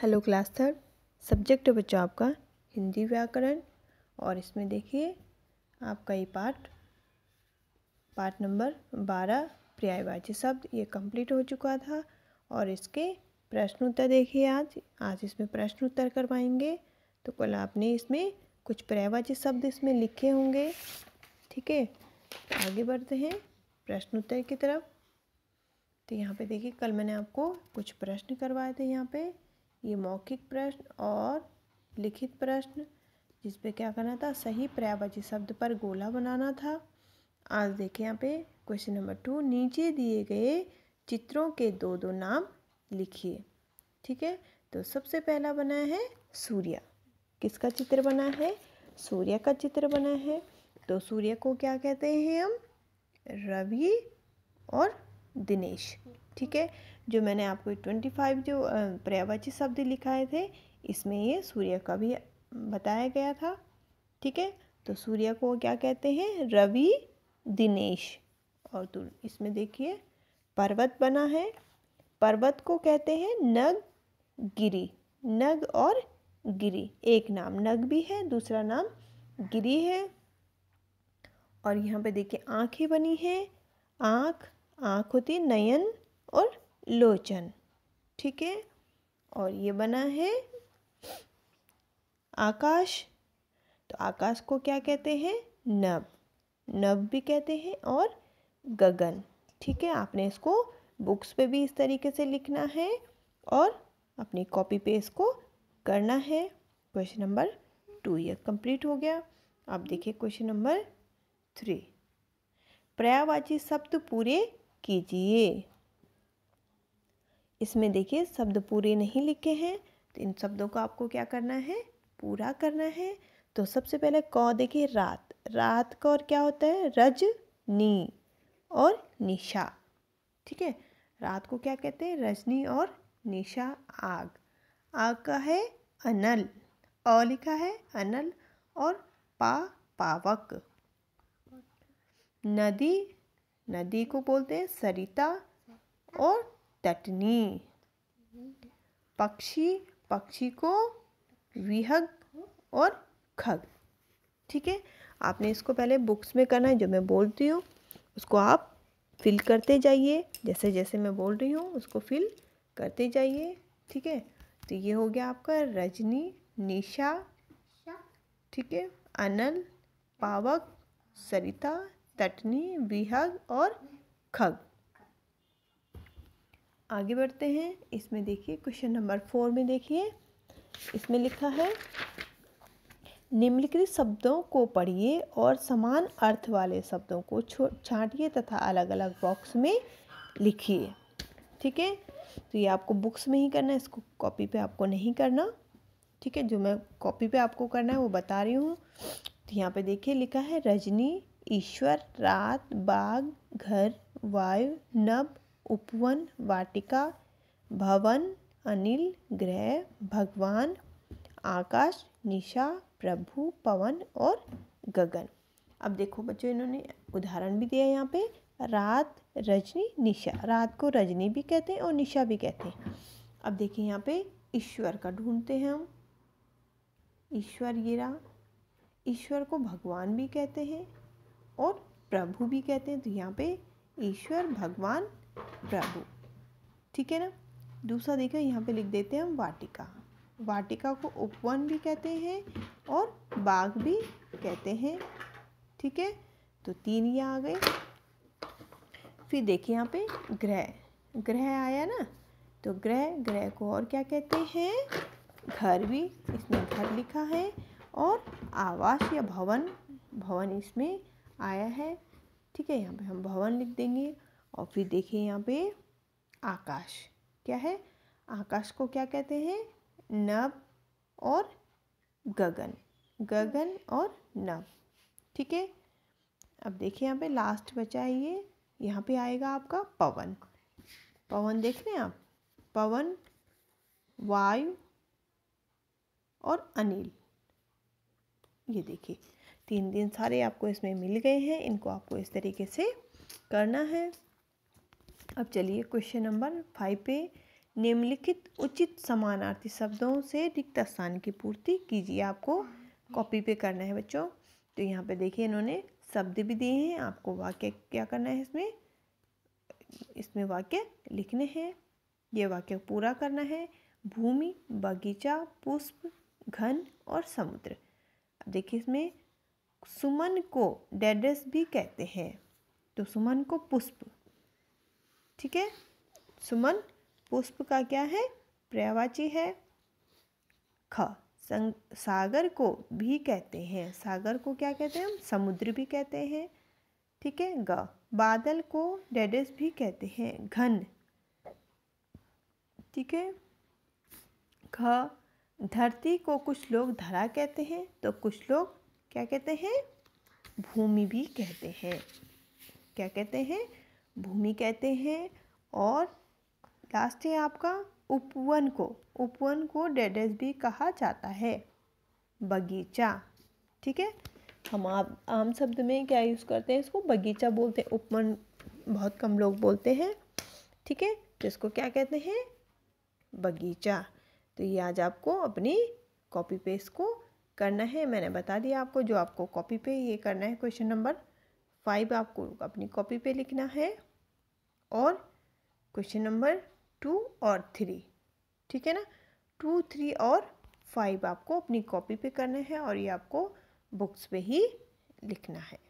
hello class third subject है बच्चों आपका हिंदी व्याकरण और इसमें देखिए आपका ये पार्ट पार्ट नंबर बारह पर्यायवाची शब्द ये कंप्लीट हो चुका था और इसके प्रश्न उत्तर देखिए आज आज इसमें प्रश्न उत्तर करवाएंगे तो कल आपने इसमें कुछ पर्यायवाची शब्द इसमें लिखे होंगे ठीक है आगे बढ़ते हैं प्रश्न उत्तर की तरफ तो यहाँ पे देखिए कल मैंने आपको कुछ प्रश्न करवाए थे यहाँ पे ये मौखिक प्रश्न और लिखित प्रश्न जिसपे क्या करना था सही पर्यावाची शब्द पर गोला बनाना था आज देखें यहाँ पे क्वेश्चन नंबर टू नीचे दिए गए चित्रों के दो दो नाम लिखिए ठीक है तो सबसे पहला बना है सूर्य किसका चित्र बना है सूर्य का चित्र बना है तो सूर्य को क्या कहते हैं हम रवि और दिनेश ठीक है जो मैंने आपको ट्वेंटी फाइव जो पर्यावाची शब्द लिखाए थे इसमें ये सूर्य का भी बताया गया था ठीक है तो सूर्य को क्या कहते हैं रवि दिनेश और तो इसमें देखिए पर्वत बना है पर्वत को कहते हैं नग गिरी नग और गिरी एक नाम नग भी है दूसरा नाम गिरी है और यहाँ पे देखिए आँखें बनी हैं आँख आँख होती है नयन और लोचन ठीक है और ये बना है आकाश तो आकाश को क्या कहते हैं नव नव भी कहते हैं और गगन ठीक है आपने इसको बुक्स पे भी इस तरीके से लिखना है और अपनी कॉपी पे इसको करना है क्वेश्चन नंबर टू ये कंप्लीट हो गया अब देखिए क्वेश्चन नंबर थ्री पर्यावाची शब्द पूरे कीजिए इसमें देखिए शब्द पूरे नहीं लिखे हैं तो इन शब्दों को आपको क्या करना है पूरा करना है तो सबसे पहले क देखिए रात रात का और क्या होता है रज नी और निशा ठीक है रात को क्या कहते हैं रजनी और निशा आग आग का है अनल अ लिखा है अनल और पा पावक नदी नदी को बोलते हैं सरिता और तटनी पक्षी पक्षी को विहग और खग ठीक है आपने इसको पहले बुक्स में करना है जो मैं बोलती हूँ उसको आप फिल करते जाइए जैसे जैसे मैं बोल रही हूँ उसको फिल करते जाइए ठीक है तो ये हो गया आपका रजनी निशा ठीक है अनल पावक सरिता तटनी विहग और खग आगे बढ़ते हैं इसमें देखिए क्वेश्चन नंबर फोर में देखिए इसमें लिखा है निम्नलिखित शब्दों को पढ़िए और समान अर्थ वाले शब्दों को छाटिए तथा अलग अलग बॉक्स में लिखिए ठीक है तो ये आपको बुक्स में ही करना है इसको कॉपी पे आपको नहीं करना ठीक है जो मैं कॉपी पे आपको करना है वो बता रही हूँ तो यहाँ पे देखिए लिखा है रजनी ईश्वर रात बाग घर वायु नभ उपवन वाटिका भवन अनिल ग्रह भगवान आकाश निशा प्रभु पवन और गगन अब देखो बच्चों इन्होंने उदाहरण भी दिया यहाँ पे रात रजनी निशा रात को रजनी भी कहते हैं और निशा भी कहते हैं अब देखिए यहाँ पे ईश्वर का ढूंढते हैं हम ईश्वर ये रहा ईश्वर को भगवान भी कहते हैं और प्रभु भी कहते हैं तो यहाँ पे ईश्वर भगवान प्रभु ठीक है ना दूसरा देखिए यहाँ पे लिख देते हैं हम वाटिका वाटिका को उपवन भी कहते हैं और बाग भी कहते हैं ठीक है तो तीन ये आ गए फिर देखिए यहाँ पे ग्रह ग्रह आया ना तो ग्रह ग्रह को और क्या कहते हैं घर भी इसमें घर लिखा है और आवास या भवन भवन इसमें आया है ठीक है यहाँ पे हम भवन लिख देंगे और फिर देखिए यहाँ पे आकाश क्या है आकाश को क्या कहते हैं नव और गगन गगन और नव ठीक है अब देखिए यहाँ पे लास्ट बचा है ये यहाँ पे आएगा आपका पवन पवन देख रहे हैं आप पवन वायु और अनिल ये देखिए तीन दिन सारे आपको इसमें मिल गए हैं इनको आपको इस तरीके से करना है अब चलिए क्वेश्चन नंबर फाइव पे निम्नलिखित उचित समानार्थी शब्दों से रिक्त स्थान की पूर्ति कीजिए आपको कॉपी पे करना है बच्चों तो यहाँ पे देखिए इन्होंने शब्द भी दिए हैं आपको वाक्य क्या करना है इसमें इसमें वाक्य लिखने हैं ये वाक्य पूरा करना है भूमि बगीचा पुष्प घन और समुद्र अब देखिए इसमें सुमन को डेडस भी कहते हैं तो सुमन को पुष्प ठीक है सुमन पुष्प का क्या है पर्यावाची है ख सागर को भी कहते हैं सागर को क्या कहते हैं हम समुद्र भी कहते हैं ठीक है ग बादल को डेडेस भी कहते हैं घन ठीक है ख धरती को कुछ लोग धरा कहते हैं तो कुछ लोग क्या कहते हैं भूमि भी कहते हैं क्या कहते हैं भूमि कहते हैं और लास्ट है आपका उपवन को उपवन को डेडेस भी कहा जाता है बगीचा ठीक है हम आप आम शब्द में क्या यूज़ करते हैं इसको बगीचा बोलते हैं उपवन बहुत कम लोग बोलते हैं ठीक है तो इसको क्या कहते हैं बगीचा तो ये आज आपको अपनी कॉपी पे इसको करना है मैंने बता दिया आपको जो आपको कॉपी पे ये करना है क्वेश्चन नंबर फाइव आपको अपनी कॉपी पे लिखना है और क्वेश्चन नंबर टू और थ्री ठीक है ना टू थ्री और फाइव आपको अपनी कॉपी पे करना है और ये आपको बुक्स पे ही लिखना है